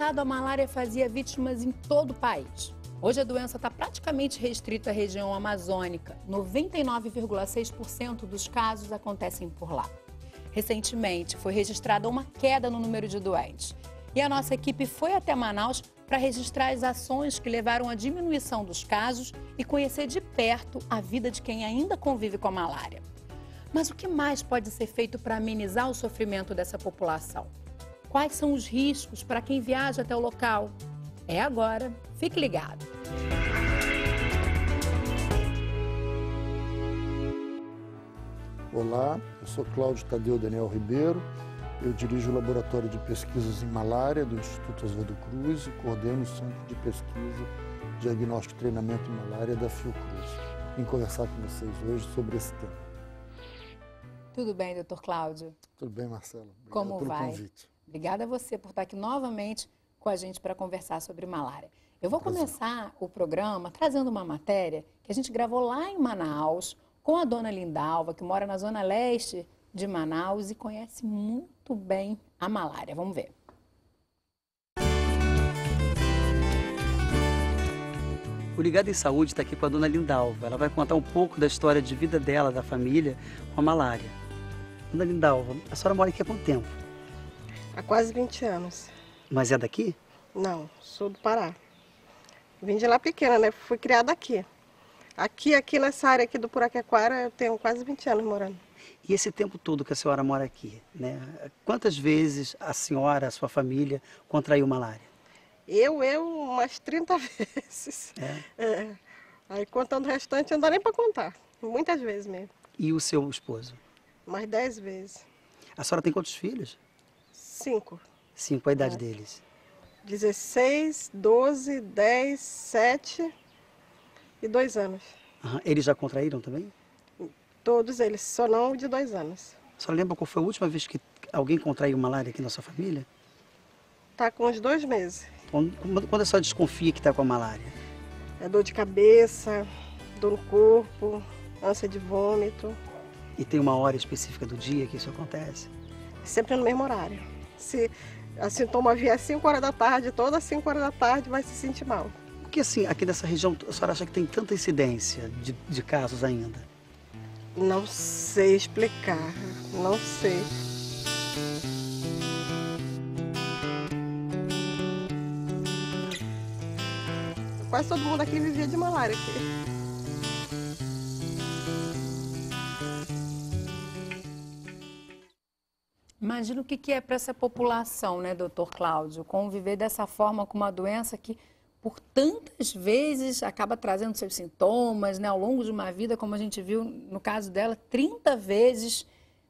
passado, a malária fazia vítimas em todo o país. Hoje, a doença está praticamente restrita à região amazônica. 99,6% dos casos acontecem por lá. Recentemente, foi registrada uma queda no número de doentes. E a nossa equipe foi até Manaus para registrar as ações que levaram à diminuição dos casos e conhecer de perto a vida de quem ainda convive com a malária. Mas o que mais pode ser feito para amenizar o sofrimento dessa população? Quais são os riscos para quem viaja até o local? É agora. Fique ligado. Olá, eu sou Cláudio Tadeu Daniel Ribeiro. Eu dirijo o Laboratório de Pesquisas em Malária do Instituto Oswaldo Cruz e coordeno o Centro de Pesquisa, Diagnóstico e Treinamento em Malária da Fiocruz. Vim conversar com vocês hoje sobre esse tema. Tudo bem, doutor Cláudio? Tudo bem, Marcelo. Obrigado Como pelo vai? convite. Obrigada a você por estar aqui novamente com a gente para conversar sobre malária. Eu vou começar o programa trazendo uma matéria que a gente gravou lá em Manaus com a dona Lindalva, que mora na zona leste de Manaus e conhece muito bem a malária. Vamos ver. O Ligado em Saúde está aqui com a dona Lindalva. Ela vai contar um pouco da história de vida dela, da família, com a malária. Dona Lindalva, a senhora mora aqui há quanto tempo? há quase 20 anos. Mas é daqui? Não, sou do Pará. Vim de lá pequena, né? Fui criada aqui. Aqui, aqui nessa área aqui do Puraquequara, eu tenho quase 20 anos morando. E esse tempo todo que a senhora mora aqui, né? Quantas vezes a senhora, a sua família, contraiu malária? Eu, eu, umas 30 vezes. É? É. Aí contando o restante, não dá nem para contar. Muitas vezes mesmo. E o seu esposo? Mais 10 vezes. A senhora tem quantos filhos? Cinco. Cinco, a idade é. deles? 16, 12, 10, 7 e 2 anos. Eles já contraíram também? Todos eles, só não de dois anos. Só lembra qual foi a última vez que alguém contraiu malária aqui na sua família? Tá com uns dois meses. Quando, quando a senhora desconfia que está com a malária? É dor de cabeça, dor no corpo, ânsia de vômito. E tem uma hora específica do dia que isso acontece? É sempre no mesmo horário se a sintoma vier às 5 horas da tarde, toda 5 horas da tarde vai se sentir mal. Por que assim, aqui nessa região, a senhora acha que tem tanta incidência de, de casos ainda? Não sei explicar, não sei. Quase todo mundo aqui vivia de malária aqui. imagina o que, que é para essa população, né, doutor Cláudio, conviver dessa forma com uma doença que por tantas vezes acaba trazendo seus sintomas, né, ao longo de uma vida, como a gente viu no caso dela, 30 vezes.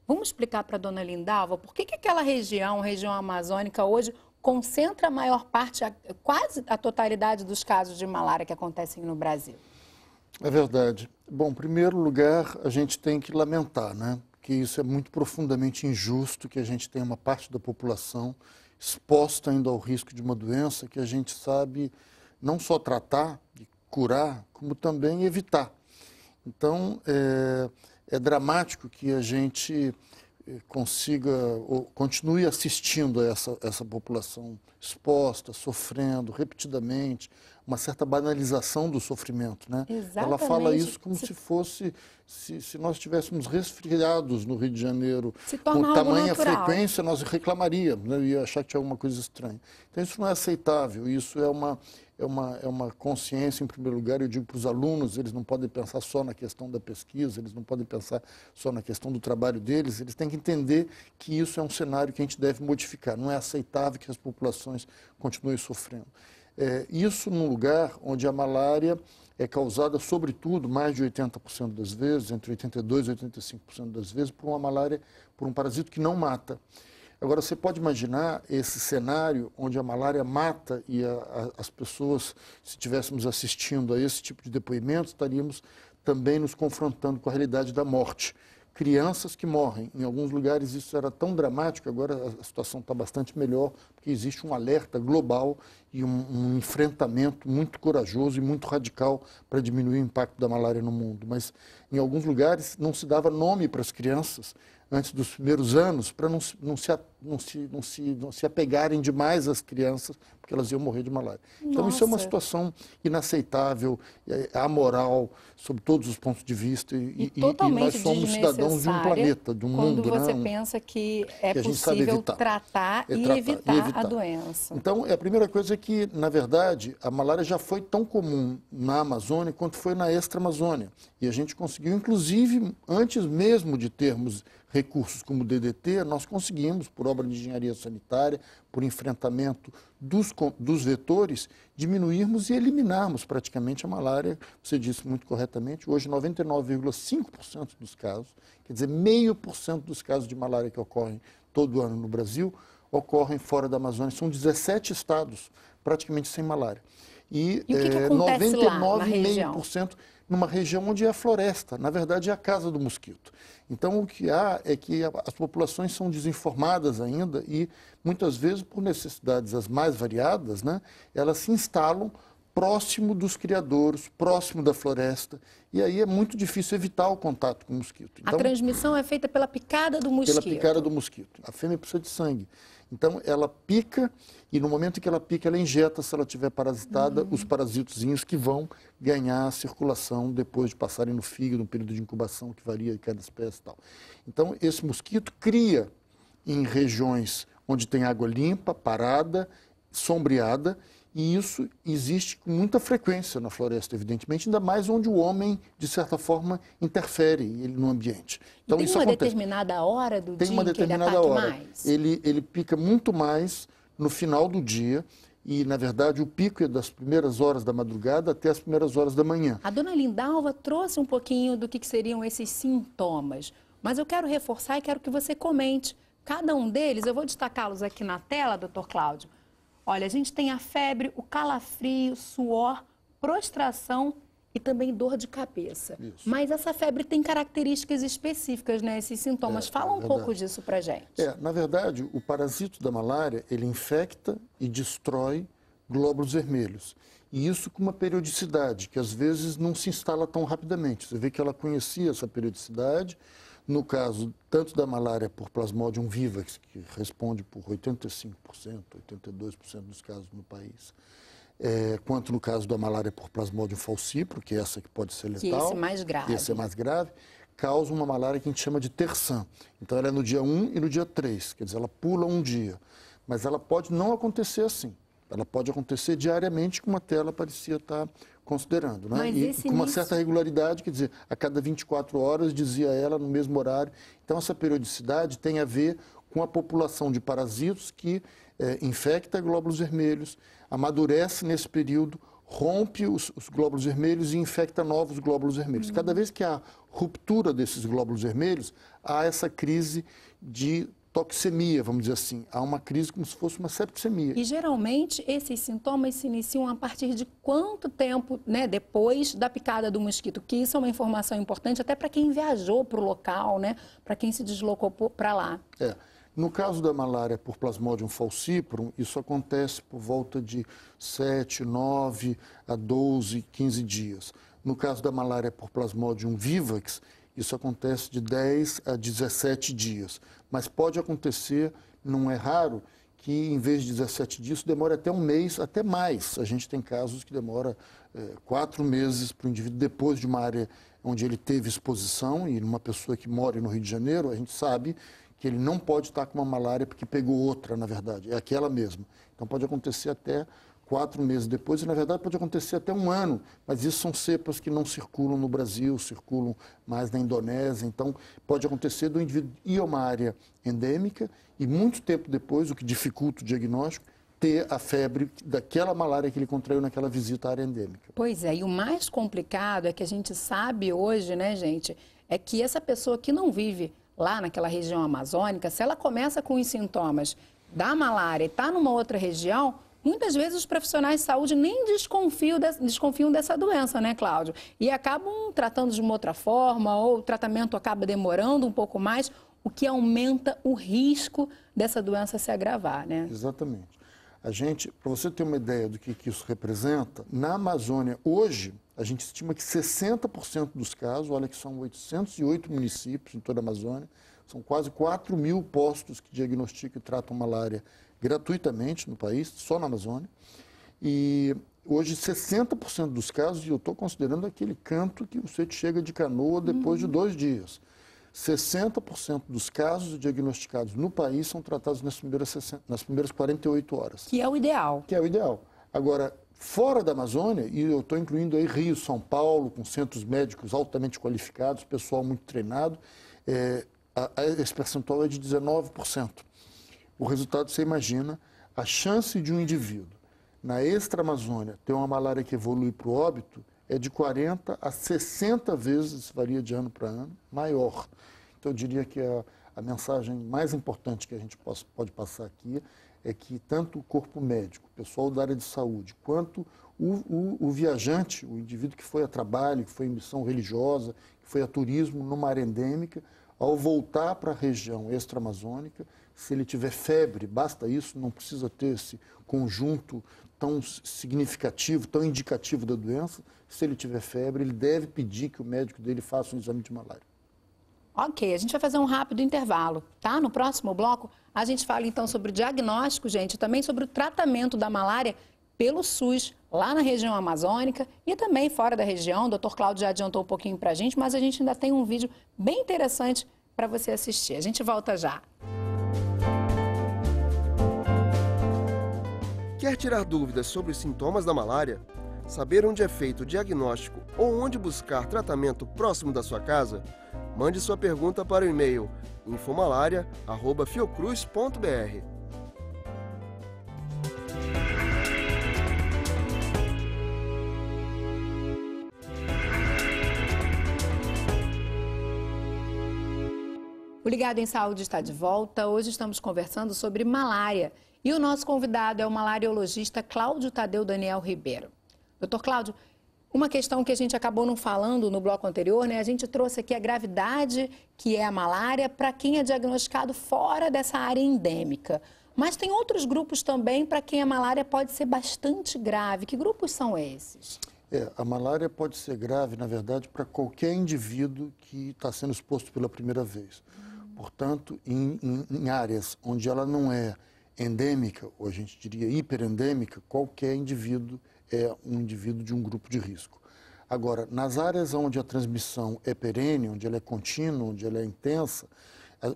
Vamos explicar para a dona Lindalva por que, que aquela região, região amazônica, hoje concentra a maior parte, a, quase a totalidade dos casos de malária que acontecem no Brasil? É verdade. Bom, em primeiro lugar, a gente tem que lamentar, né? que isso é muito profundamente injusto, que a gente tem uma parte da população exposta ainda ao risco de uma doença que a gente sabe não só tratar e curar, como também evitar. Então, é, é dramático que a gente é, consiga ou continue assistindo a essa, essa população exposta, sofrendo repetidamente, uma certa banalização do sofrimento, né? Exatamente. Ela fala isso como se, se fosse se, se, nós tivéssemos resfriados no Rio de Janeiro, com tamanha frequência nós reclamaríamos, né? Eu ia achar que tinha alguma coisa estranha. Então isso não é aceitável, isso é uma é uma, é uma consciência, em primeiro lugar, eu digo para os alunos, eles não podem pensar só na questão da pesquisa, eles não podem pensar só na questão do trabalho deles, eles têm que entender que isso é um cenário que a gente deve modificar. Não é aceitável que as populações populações continuem sofrendo. É, isso num lugar onde a malária é causada, sobretudo, mais de 80% das vezes, entre 82% e 85% das vezes, por uma malária, por um parasito que não mata. Agora, você pode imaginar esse cenário onde a malária mata e a, a, as pessoas, se estivéssemos assistindo a esse tipo de depoimento, estaríamos também nos confrontando com a realidade da morte crianças que morrem. Em alguns lugares isso era tão dramático, agora a situação está bastante melhor, porque existe um alerta global e um, um enfrentamento muito corajoso e muito radical para diminuir o impacto da malária no mundo. Mas em alguns lugares não se dava nome para as crianças antes dos primeiros anos, para não, não se não se, não se, não se apegarem demais às crianças, porque elas iam morrer de malária. Nossa. Então, isso é uma situação inaceitável, é, é amoral, sob todos os pontos de vista. E, e, e nós somos cidadãos de um planeta, de um quando mundo. Quando você né? pensa que é que possível tratar, é, e, tratar evitar e, evitar a doença. Então, é a primeira coisa é que, na verdade, a malária já foi tão comum na Amazônia quanto foi na extra-Amazônia. E a gente conseguiu, inclusive, antes mesmo de termos recursos como o DDT, nós conseguimos, por obra de engenharia sanitária, por enfrentamento dos, dos vetores, diminuirmos e eliminarmos praticamente a malária. Você disse muito corretamente, hoje 99,5% dos casos, quer dizer, meio por cento dos casos de malária que ocorrem todo ano no Brasil, ocorrem fora da Amazônia. São 17 estados praticamente sem malária. E, e o que, que eh, acontece 99,5% numa região onde é floresta, na verdade é a casa do mosquito. Então o que há é que as populações são desinformadas ainda e muitas vezes por necessidades as mais variadas, né, elas se instalam próximo dos criadores, próximo da floresta, e aí é muito difícil evitar o contato com o mosquito. Então, a transmissão é feita pela picada do mosquito. Pela picada do mosquito. A fêmea precisa de sangue. Então, ela pica e no momento em que ela pica, ela injeta, se ela tiver parasitada, uhum. os hum. parasitozinhos que vão ganhar circulação depois de passarem no fígado, no período de incubação que varia em cada espécie e tal. Então, esse mosquito cria em regiões onde tem água limpa, parada, sombreada, e isso existe com muita frequência na floresta, evidentemente, ainda mais onde o homem, de certa forma, interfere ele no ambiente. Então, e tem uma acontece. determinada hora do tem dia uma determinada que ele hora. mais? Ele, ele pica muito mais no final do dia e, na verdade, o pico é das primeiras horas da madrugada até as primeiras horas da manhã. A dona Lindalva trouxe um pouquinho do que, que seriam esses sintomas, mas eu quero reforçar e quero que você comente. Cada um deles, eu vou destacá-los aqui na tela, doutor Cláudio, Olha, a gente tem a febre, o calafrio, suor, prostração e também dor de cabeça. Isso. Mas essa febre tem características específicas, né? Esses sintomas. É, Fala um é pouco disso pra gente. É, na verdade, o parasito da malária, ele infecta e destrói glóbulos vermelhos. E isso com uma periodicidade que às vezes não se instala tão rapidamente. Você vê que ela conhecia essa periodicidade, no caso tanto da malária por Plasmodium vivax, que responde por 85%, 82% dos casos no país, é, quanto no caso da malária por Plasmodium falcipro, que é essa que pode ser letal. Que esse é mais grave. Esse é mais grave causa uma malária que a gente chama de terçã. Então ela é no dia 1 e no dia 3, quer dizer, ela pula um dia. Mas ela pode não acontecer assim. Ela pode acontecer diariamente com uma tela parecia estar considerando, né? Mas e com uma início... certa regularidade, quer dizer, a cada 24 horas dizia ela no mesmo horário. Então essa periodicidade tem a ver com a população de parasitos que é, infecta glóbulos vermelhos, amadurece nesse período, rompe os, os, glóbulos vermelhos e infecta novos glóbulos vermelhos. Uhum. Cada vez que há ruptura desses glóbulos vermelhos, há essa crise de toxemia, vamos dizer assim. Há uma crise como se fosse uma septicemia. E geralmente esses sintomas se iniciam a partir de quanto tempo né, depois da picada do mosquito? Que isso é uma informação importante até para quem viajou para o local, né, para quem se deslocou para lá. É. No caso da malária por Plasmodium falciparum, isso acontece por volta de 7, 9 a 12, 15 dias. No caso da malária por Plasmodium vivax, isso acontece de 10 a 17 dias. Mas pode acontecer, não é raro, que em vez de 17 dias, demora até um mês, até mais. A gente tem casos que demora é, quatro meses para o indivíduo, depois de uma área onde ele teve exposição, e numa pessoa que mora no Rio de Janeiro, a gente sabe que ele não pode estar com uma malária porque pegou outra, na verdade, é aquela mesma. Então pode acontecer até quatro meses depois, e na verdade pode acontecer até um ano, mas isso são cepas que não circulam no Brasil, circulam mais na Indonésia, então pode acontecer do indivíduo ir a uma área endêmica e muito tempo depois, o que dificulta o diagnóstico, ter a febre daquela malária que ele contraiu naquela visita à área endêmica. Pois é, e o mais complicado é que a gente sabe hoje, né, gente, é que essa pessoa que não vive lá naquela região amazônica, se ela começa com os sintomas da malária e está numa outra região, Muitas vezes os profissionais de saúde nem desconfiam, de, desconfiam dessa doença, né, Cláudio? E acabam tratando de uma outra forma, ou o tratamento acaba demorando um pouco mais, o que aumenta o risco dessa doença se agravar, né? Exatamente. A gente, para você ter uma ideia do que, que isso representa, na Amazônia hoje, a gente estima que 60% dos casos, olha que são 808 municípios em toda a Amazônia, são quase 4 mil postos que diagnosticam e tratam malária gratuitamente no país, só na Amazônia. E hoje 60% dos casos, e eu estou considerando aquele canto que você chega de canoa depois uhum. de dois dias. 60% dos casos diagnosticados no país são tratados nas primeiras, nas primeiras 48 horas. Que é o ideal. Que é o ideal. Agora, fora da Amazônia, e eu estou incluindo aí Rio, São Paulo, com centros médicos altamente qualificados, pessoal muito treinado, é, a, a, esse percentual é de 19%. O resultado, você imagina, a chance de um indivíduo na extra-Amazônia ter uma malária que evolui para o óbito é de 40 a 60 vezes, varia de ano para ano, maior. Então, eu diria que a, a mensagem mais importante que a gente pode, pode passar aqui é que tanto o corpo médico, o pessoal da área de saúde, quanto o, o, o, viajante, o indivíduo que foi a trabalho, que foi em missão religiosa, que foi a turismo numa área endêmica, ao voltar para a região extra-amazônica, se ele tiver febre, basta isso, não precisa ter esse conjunto tão significativo, tão indicativo da doença. Se ele tiver febre, ele deve pedir que o médico dele faça um exame de malária. Ok, a gente vai fazer um rápido intervalo, tá? No próximo bloco, a gente fala então sobre o diagnóstico, gente, também sobre o tratamento da malária pelo SUS, lá na região amazônica e também fora da região. O doutor Cláudio já adiantou um pouquinho para a gente, mas a gente ainda tem um vídeo bem interessante para você assistir. A gente volta já. Quer tirar dúvidas sobre os sintomas da malária? Saber onde é feito o diagnóstico ou onde buscar tratamento próximo da sua casa? Mande sua pergunta para o e-mail infomalaria@fiocruz.br. O Ligado em Saúde está de volta. Hoje estamos conversando sobre malária e o nosso convidado é o malariologista Cláudio Tadeu Daniel Ribeiro. Doutor Cláudio, uma questão que a gente acabou não falando no bloco anterior, né? A gente trouxe aqui a gravidade que é a malária para quem é diagnosticado fora dessa área endêmica. Mas tem outros grupos também para quem a malária pode ser bastante grave. Que grupos são esses? É, a malária pode ser grave, na verdade, para qualquer indivíduo que está sendo exposto pela primeira vez. Hum. Portanto, em, em, em áreas onde ela não é endêmica, ou a gente diria hiperendêmica, qualquer indivíduo é um indivíduo de um grupo de risco. Agora, nas áreas onde a transmissão é perene, onde ela é contínua, onde ela é intensa,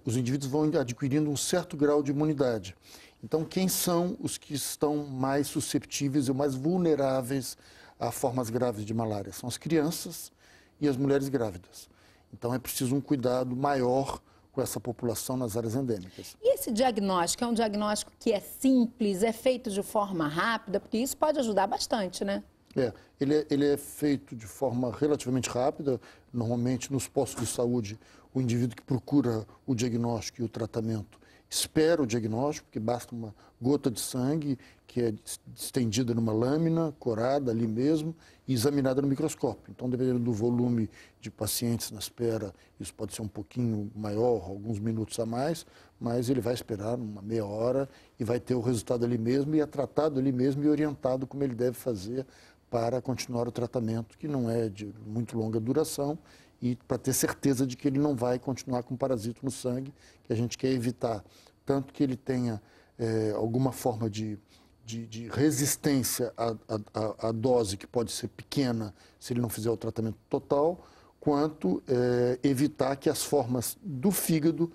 os indivíduos vão adquirindo um certo grau de imunidade. Então, quem são os que estão mais susceptíveis ou mais vulneráveis a formas graves de malária? São as crianças e as mulheres grávidas. Então, é preciso um cuidado maior com essa população nas áreas endêmicas. E esse diagnóstico é um diagnóstico que é simples, é feito de forma rápida, porque isso pode ajudar bastante, né? É, ele é, ele é feito de forma relativamente rápida. Normalmente, nos postos de saúde, o indivíduo que procura o diagnóstico e o tratamento espera o diagnóstico, porque basta uma gota de sangue que é estendida numa lâmina, corada ali mesmo, e examinada no microscópio. Então, dependendo do volume de pacientes na espera, isso pode ser um pouquinho maior, alguns minutos a mais, mas ele vai esperar uma meia hora e vai ter o resultado ali mesmo, e é tratado ali mesmo e orientado como ele deve fazer para continuar o tratamento, que não é de muito longa duração, e para ter certeza de que ele não vai continuar com parasito no sangue, que a gente quer evitar. Tanto que ele tenha é, alguma forma de de, de resistência à, à, à, dose, que pode ser pequena se ele não fizer o tratamento total, quanto é, evitar que as formas do fígado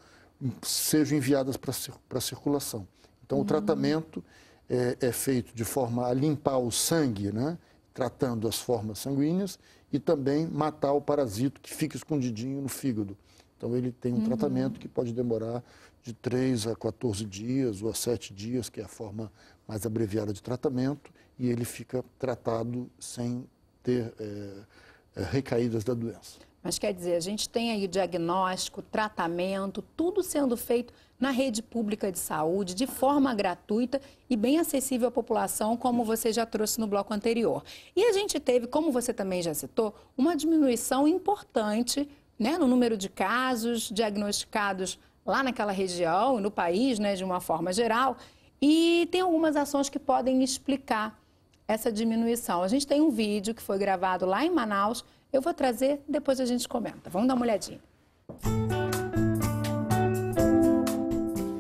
sejam enviadas para a circulação. Então, uhum. o hum. tratamento é, é, feito de forma a limpar o sangue, né? tratando as formas sanguíneas e também matar o parasito que fica escondidinho no fígado. Então, ele tem um uhum. tratamento que pode demorar de 3 a 14 dias ou a 7 dias, que é a forma mais abreviada de tratamento e ele fica tratado sem ter é, recaídas da doença. Mas quer dizer, a gente tem aí diagnóstico, tratamento, tudo sendo feito na rede pública de saúde, de forma gratuita e bem acessível à população, como você já trouxe no bloco anterior. E a gente teve, como você também já citou, uma diminuição importante né, no número de casos diagnosticados lá naquela região e no país, né, de uma forma geral. E tem algumas ações que podem explicar essa diminuição. A gente tem um vídeo que foi gravado lá em Manaus, eu vou trazer, depois a gente comenta. Vamos dar uma olhadinha.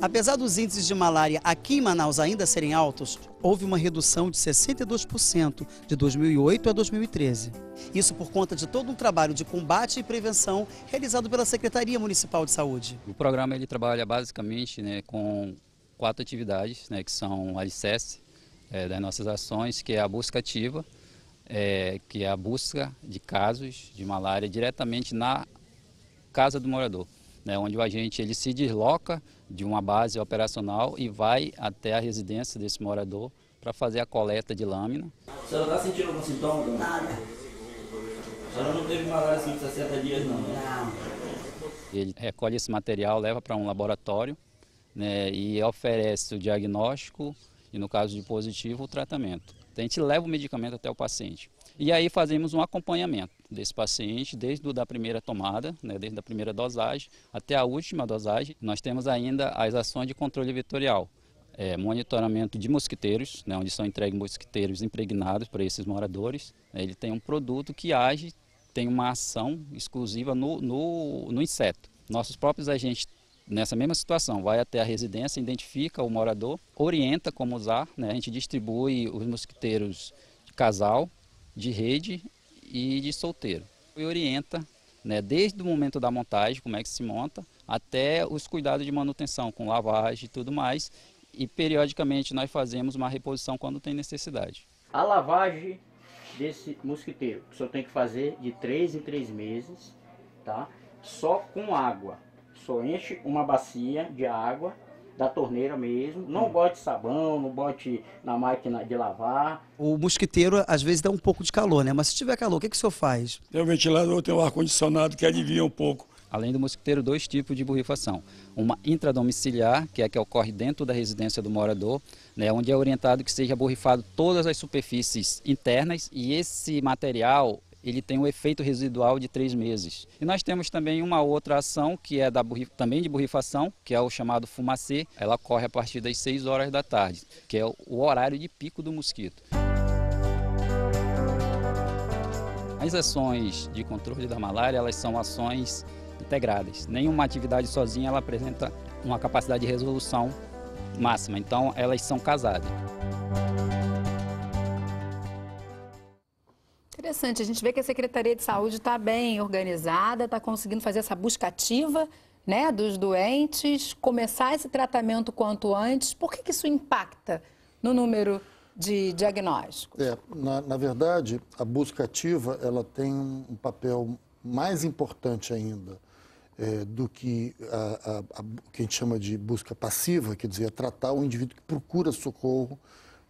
Apesar dos índices de malária aqui em Manaus ainda serem altos, houve uma redução de 62% de 2008 a 2013. Isso por conta de todo um trabalho de combate e prevenção realizado pela Secretaria Municipal de Saúde. O programa ele trabalha basicamente né, com quatro atividades, né, que são o alicerce é, das nossas ações, que é a busca ativa, é, que é a busca de casos de malária diretamente na casa do morador, né, onde o agente ele se desloca de uma base operacional e vai até a residência desse morador para fazer a coleta de lâmina. A senhora está sentindo algum sintoma? Não? Nada. A senhora não teve malária assim 60 dias, não? Né? Não. Ele recolhe esse material, leva para um laboratório né, e oferece o diagnóstico e, no caso de positivo, o tratamento. Então, a gente leva o medicamento até o paciente. E aí fazemos um acompanhamento desse paciente, desde o, da primeira tomada, né, desde a primeira dosagem até a última dosagem. Nós temos ainda as ações de controle vetorial, é, monitoramento de mosquiteiros, né, onde são entregues mosquiteiros impregnados para esses moradores. Ele tem um produto que age, tem uma ação exclusiva no, no, no inseto. Nossos próprios agentes nessa mesma situação, vai até a residência, identifica o morador, orienta como usar, né? a gente distribui os mosquiteiros de casal, de rede e de solteiro. E orienta né, desde o momento da montagem, como é que se monta, até os cuidados de manutenção, com lavagem e tudo mais. E periodicamente nós fazemos uma reposição quando tem necessidade. A lavagem desse mosquiteiro, o senhor tem que fazer de 3 em 3 meses, tá? Só com água. Só enche uma bacia de água, da torneira mesmo. Não hum. bote sabão, não bote na máquina de lavar. O mosquiteiro às vezes dá um pouco de calor, né? Mas se tiver calor, o que, que o senhor faz? Tem o ventilador, tem o ar-condicionado que alivia um pouco. Além do mosquiteiro, dois tipos de borrifação. Uma intradomiciliar, que é a que ocorre dentro da residência do morador, né, onde é orientado que seja borrifado todas as superfícies internas e esse material ele tem um efeito residual de três meses. E nós temos também uma outra ação que é da também de borrifação, que é o chamado fumacê. Ela ocorre a partir das 6 horas da tarde, que é o horário de pico do mosquito. As ações de controle da malária, elas são ações integradas. Nenhuma atividade sozinha ela apresenta uma capacidade de resolução máxima, então elas são casadas. interessante. A gente vê que a Secretaria de Saúde está bem organizada, está conseguindo fazer essa busca ativa né, dos doentes, começar esse tratamento quanto antes. Por que, que isso impacta no número de diagnósticos? É, na, na, verdade, a busca ativa ela tem um papel mais importante ainda é, do que a, a, a, que a gente chama de busca passiva, quer dizer, é tratar o indivíduo que procura socorro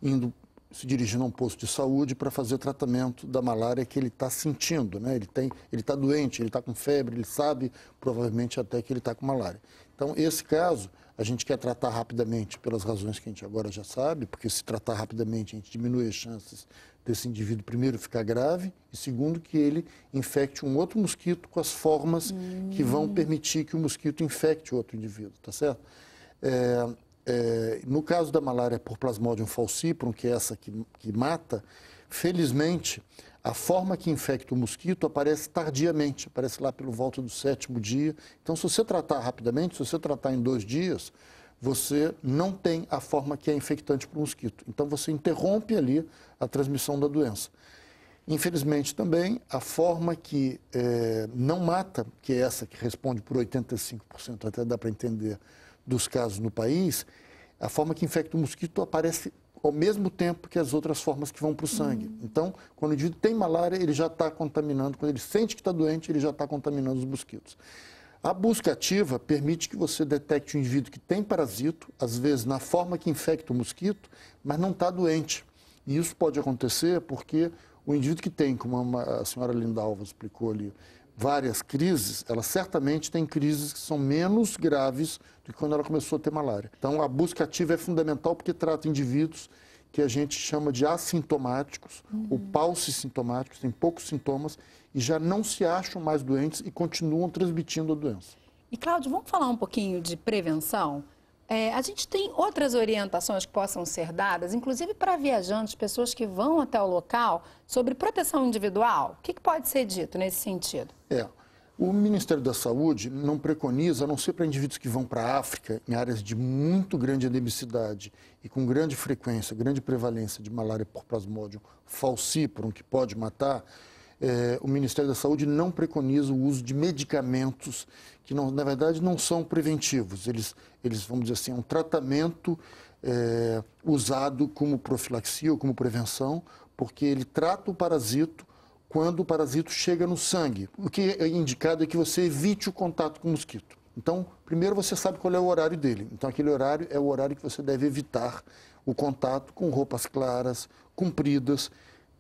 indo se dirigindo a um posto de saúde para fazer o tratamento da malária que ele está sentindo, né? Ele tem, ele está doente, ele está com febre, ele sabe provavelmente até que ele está com malária. Então esse caso a gente quer tratar rapidamente pelas razões que a gente agora já sabe, porque se tratar rapidamente a gente diminui as chances desse indivíduo primeiro ficar grave e segundo que ele infecte um outro mosquito com as formas hum. que vão hum. permitir que o mosquito infecte outro indivíduo, tá certo? É, é, no caso da malária por Plasmodium falciparum, que é essa que, que mata, felizmente a forma que infecta o mosquito aparece tardiamente, aparece lá pelo volta do sétimo dia. Então, se você tratar rapidamente, se você tratar em dois dias, você não tem a forma que é infectante para o mosquito. Então, você interrompe ali a transmissão da doença. Infelizmente, também, a forma que é, não mata, que é essa que responde por 85%, até dá para entender, dos casos no país, a forma que infecta o mosquito aparece ao mesmo tempo que as outras formas que vão para o sangue. Uhum. Então, quando o indivíduo tem malária, ele já está contaminando. Quando ele sente que está doente, ele já está contaminando os mosquitos. A busca ativa permite que você detecte um indivíduo que tem parasito, às vezes na forma que infecta o mosquito, mas não está doente. E isso pode acontecer porque o indivíduo que tem, como a senhora Lindalva explicou ali, várias crises, ela certamente tem crises que são menos graves do que quando ela começou a ter malária. Então, a busca ativa é fundamental porque trata indivíduos que a gente chama de assintomáticos uhum. ou sintomáticos, têm poucos sintomas e já não se acham mais doentes e continuam transmitindo a doença. E, Cláudio, vamos falar um pouquinho de prevenção? É, a gente tem outras orientações que possam ser dadas, inclusive para viajantes, pessoas que vão até o local, sobre proteção individual? O que, que pode ser dito nesse sentido? É, o Ministério da Saúde não preconiza, a não ser para indivíduos que vão para a África, em áreas de muito grande endemicidade e com grande frequência, grande prevalência de malária por plasmódio falciparum, que pode matar, é, o Ministério da Saúde não preconiza o uso de medicamentos que, não, na verdade, não são preventivos. Eles, eles vamos dizer assim, é um tratamento é, usado como profilaxia ou como prevenção, porque ele trata o parasito quando o parasito chega no sangue. O que é indicado é que você evite o contato com o mosquito. Então, primeiro você sabe qual é o horário dele. Então, aquele horário é o horário que você deve evitar o contato com roupas claras, compridas,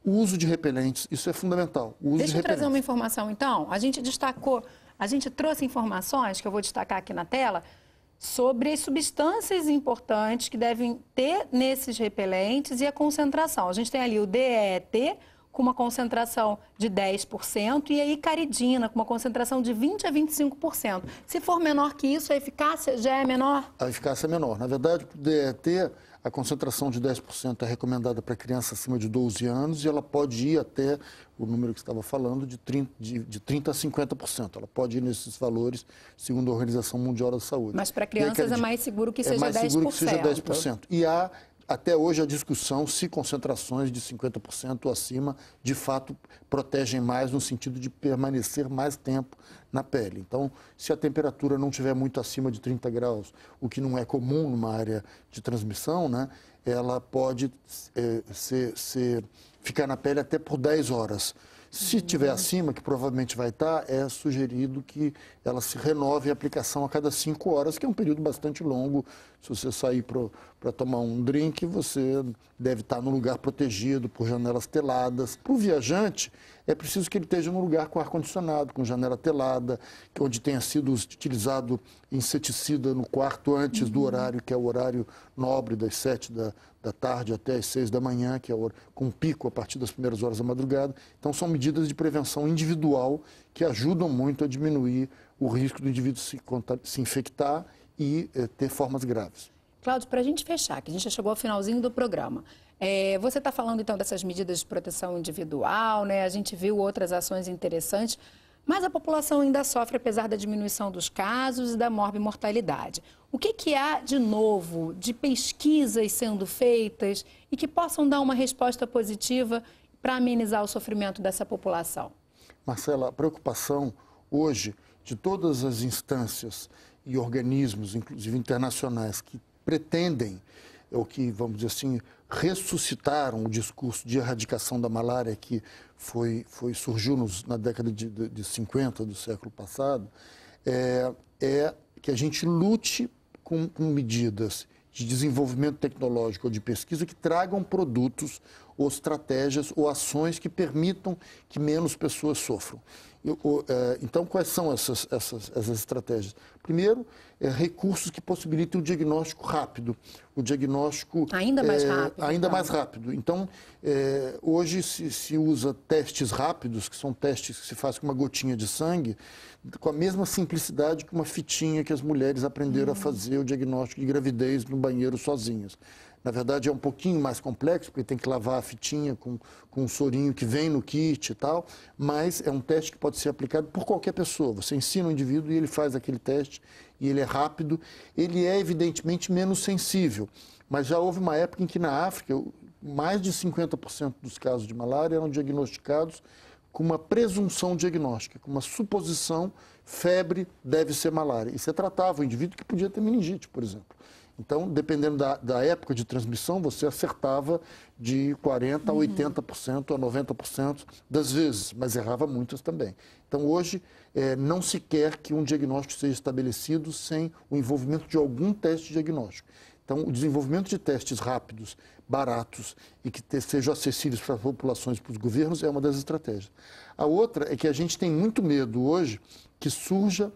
o uso de repelentes, isso é fundamental. Deixa de eu trazer uma informação, então. A gente destacou, a gente trouxe informações que eu vou destacar aqui na tela sobre as substâncias importantes que devem ter nesses repelentes e a concentração. A gente tem ali o DET com uma concentração de 10% e a icaridina com uma concentração de 20 a 25%. Se for menor que isso, a eficácia já é menor? A eficácia é menor. Na verdade, o DET a concentração de 10% é recomendada para criança acima de 12 anos e ela pode ir até o número que estava falando, de 30, de, de 30 a 50%. Ela pode ir nesses valores, segundo a Organização Mundial da Saúde. Mas para crianças é, é mais seguro que seja 10%. É mais 10%. seguro que seja 10%. E há até hoje a discussão se concentrações de 50% acima de fato protegem mais no sentido de permanecer mais tempo na pele. Então, se a temperatura não tiver muito acima de 30 graus, o que não é comum numa área de transmissão, né, ela pode é, ser, ser, ficar na pele até por 10 horas. Se uhum. tiver acima, que provavelmente vai estar, é sugerido que ela se renove a aplicação a cada cinco horas, que é um período bastante longo, se você sair para tomar um drink, você deve estar tá num lugar protegido, por janelas teladas. Para o viajante, é preciso que ele esteja num lugar com ar-condicionado, com janela telada, onde tenha sido utilizado inseticida no quarto antes uhum. do horário, que é o horário nobre, das sete da, da tarde até as seis da manhã, que é o, com pico a partir das primeiras horas da madrugada. Então, são medidas de prevenção individual que ajudam muito a diminuir o risco do indivíduo se, se infectar e eh, ter formas graves. Cláudio, para a gente fechar, que a gente já chegou ao finalzinho do programa. É, você está falando então dessas medidas de proteção individual, né? A gente viu outras ações interessantes, mas a população ainda sofre apesar da diminuição dos casos e da morbimortalidade. O que, que há de novo, de pesquisas sendo feitas e que possam dar uma resposta positiva para amenizar o sofrimento dessa população? Marcela, a preocupação hoje de todas as instâncias e organismos, inclusive internacionais, que pretendem, é ou que, vamos dizer assim, ressuscitaram o discurso de erradicação da malária que foi, foi surgiu nos, na década de, de, 50 do século passado, é, é que a gente lute com, com medidas de desenvolvimento tecnológico ou de pesquisa que tragam produtos ou estratégias ou ações que permitam que menos pessoas sofram. É, então, quais são essas, essas, essas estratégias? Primeiro, é, recursos que possibilitem o diagnóstico rápido, o diagnóstico... Ainda é, mais rápido. Ainda tá. mais rápido. Então, é, hoje se, se usa testes rápidos, que são testes que se faz com uma gotinha de sangue, com a mesma simplicidade que uma fitinha que as mulheres aprenderam uhum. a hum. fazer o diagnóstico de gravidez no banheiro sozinhas. Na verdade, é um pouquinho mais complexo, porque tem que lavar a fitinha com, com um sorinho que vem no kit e tal, mas é um teste que pode ser aplicado por qualquer pessoa. Você ensina o um indivíduo e ele faz aquele teste, e ele é rápido. Ele é, evidentemente, menos sensível, mas já houve uma época em que na África, mais de 50% dos casos de malária eram diagnosticados com uma presunção diagnóstica, com uma suposição febre deve ser malária. E você tratava o indivíduo que podia ter meningite, por exemplo. Então, dependendo da, da época de transmissão, você acertava de 40% a 80% uhum. a 90% das vezes, mas errava muitas também. Então, hoje, é, não se quer que um diagnóstico seja estabelecido sem o envolvimento de algum teste diagnóstico. Então, o desenvolvimento de testes rápidos, baratos e que te, sejam acessíveis para as populações e para os governos é uma das estratégias. A outra é que a gente tem muito medo hoje que surja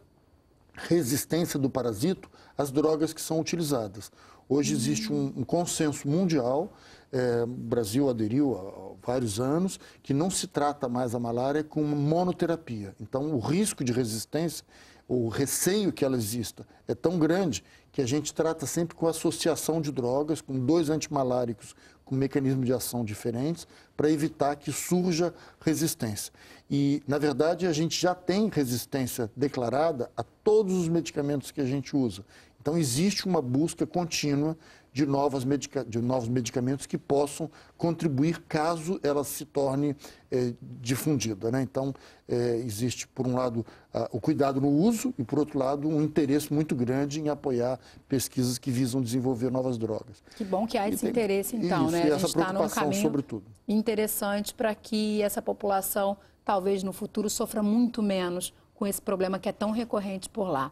resistência do parasito as drogas que são utilizadas. Hoje existe um, um consenso mundial, é, o Brasil aderiu há vários anos, que não se trata mais a malária com monoterapia. Então, o risco de resistência, o receio que ela exista, é tão grande que a gente trata sempre com associação de drogas, com dois antimaláricos com mecanismos de ação diferentes, para evitar que surja resistência. E, na verdade, a gente já tem resistência declarada a todos os medicamentos que a gente usa. Então, existe uma busca contínua de, novas medica, de novos medicamentos que possam contribuir caso ela se torne eh, difundida. Né? Então, eh, existe, por um lado, o cuidado no uso e, por outro lado, um interesse muito grande em apoiar pesquisas que visam desenvolver novas drogas. Que bom que há esse tem, interesse, então, né? isso, né? E essa tá preocupação, tá sobretudo. Interessante para que essa população, talvez no futuro, sofra muito menos com esse problema que é tão recorrente por lá.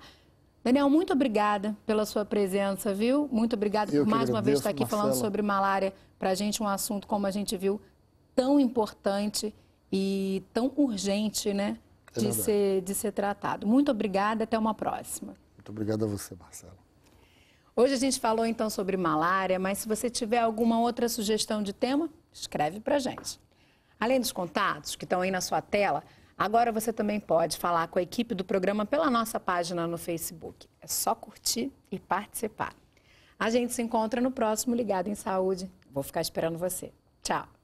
Daniel, muito obrigada pela sua presença, viu? Muito obrigada por mais uma vez estar aqui Marcela. falando sobre malária. Para a gente, um assunto, como a gente viu, tão importante e tão urgente, né? É de, ser, de ser tratado. Muito obrigada, até uma próxima. Muito obrigado a você, Marcelo. Hoje a gente falou então sobre malária, mas se você tiver alguma outra sugestão de tema, escreve para gente. Além dos contatos que estão aí na sua tela, Agora você também pode falar com a equipe do programa pela nossa página no Facebook. É só curtir e participar. A gente se encontra no próximo Ligado em Saúde. Vou ficar esperando você. Tchau!